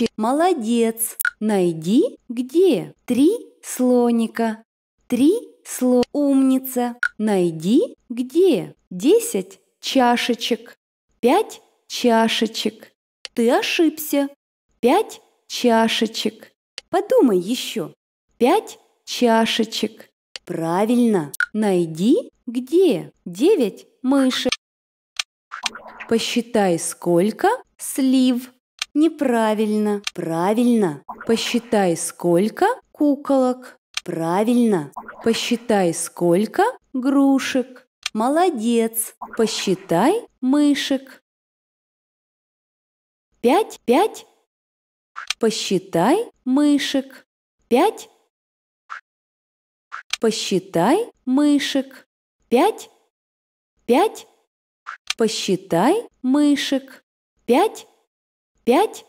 легче. Молодец. Найди где три слоника. Три сло умница. Найди где десять чашечек. Пять чашечек. Ты ошибся. Пять чашечек. Подумай еще. Пять чашечек. Правильно. Найди где девять мышек. Посчитай, сколько слив. Неправильно. Правильно. Посчитай, сколько куколок. Правильно. Посчитай, сколько грушек. Молодец. Посчитай мышек. Пять, пять. Посчитай мышек. Пять. Посчитай мышек. Пять. Пять. Посчитай мышек. Пять. Пять?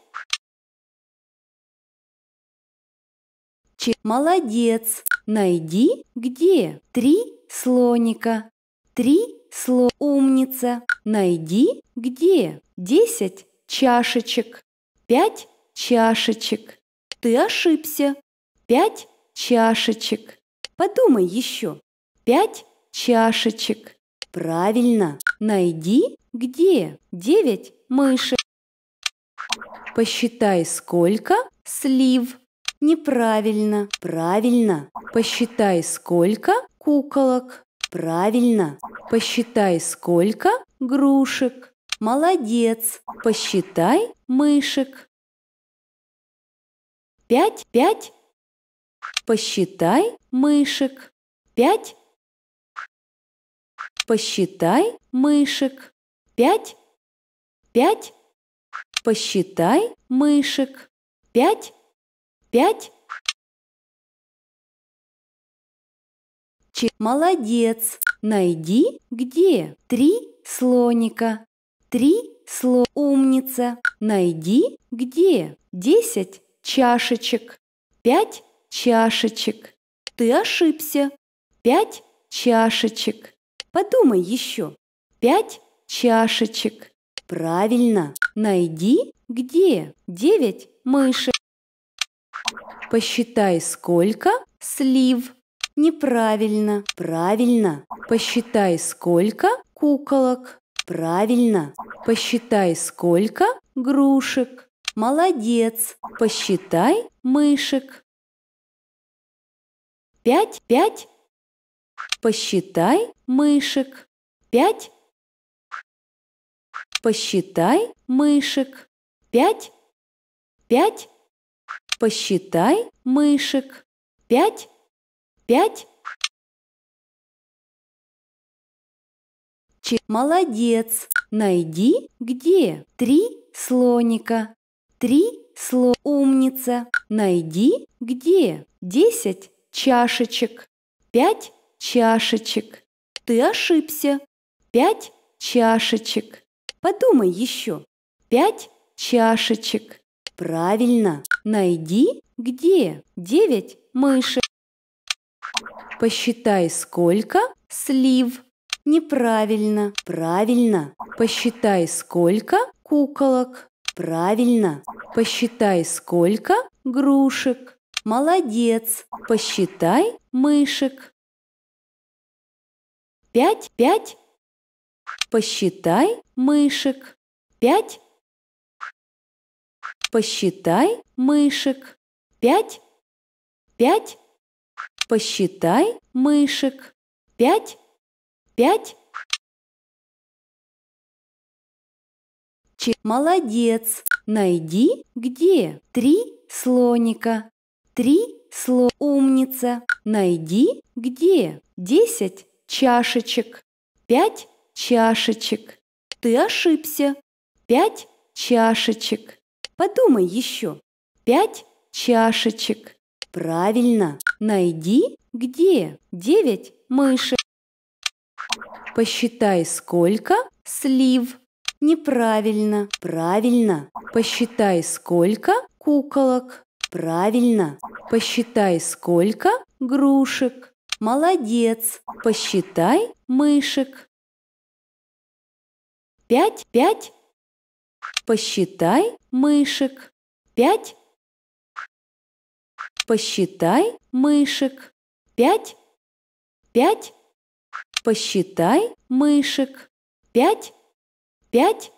Ч. Молодец. Найди где? Три слоника. Три сло. Умница. Найди где? Десять чашечек. Пять чашечек. Ты ошибся. Пять чашечек. Подумай еще. Пять чашечек. Правильно. Найди где? Девять мышек. Посчитай, сколько слив. Неправильно. Правильно. Посчитай, сколько куколок. Правильно. Посчитай, сколько грушек. Молодец. Посчитай мышек. Пять, пять. Посчитай мышек. Пять. Посчитай мышек. Пять. Пять. Посчитай мышек. Пять, пять. Молодец! Найди где? Три слоника. Три сло... Умница! Найди где? Десять чашечек. Пять чашечек. Ты ошибся. Пять чашечек. Подумай еще. Пять чашечек. Правильно. Найди где девять мышек. Посчитай, сколько слив. Неправильно. Правильно. Посчитай, сколько куколок. Правильно. Посчитай, сколько грушек. Молодец. Посчитай мышек. Пять, пять. Посчитай мышек. Пять, Посчитай мышек. Пять. Пять. Посчитай мышек. Пять. Пять. Молодец! Найди где? Три слоника. Три сло... Умница! Найди где? Десять чашечек. Пять чашечек. Ты ошибся. Пять чашечек. Подумай еще. Пять чашечек. Правильно. Найди где. Девять мышек. Посчитай, сколько слив. Неправильно. Правильно. Посчитай, сколько куколок. Правильно. Посчитай, сколько грушек. Молодец. Посчитай мышек. Пять, пять, Посчитай мышек. Пять. Посчитай мышек. Пять. Пять. Посчитай мышек. Пять. Пять. Молодец! Найди где три слоника. Три сло... Умница! Найди где десять чашечек. Пять чашечек. Ты ошибся. Пять чашечек. Подумай еще. Пять чашечек. Правильно. Найди, где девять мышек. Посчитай, сколько слив. Неправильно. Правильно. Посчитай, сколько куколок. Правильно. Посчитай, сколько грушек. Молодец. Посчитай мышек. Пять, пять. Посчитай мышек. Пять. Посчитай мышек. Пять. Пять. Посчитай мышек. Пять. Пять.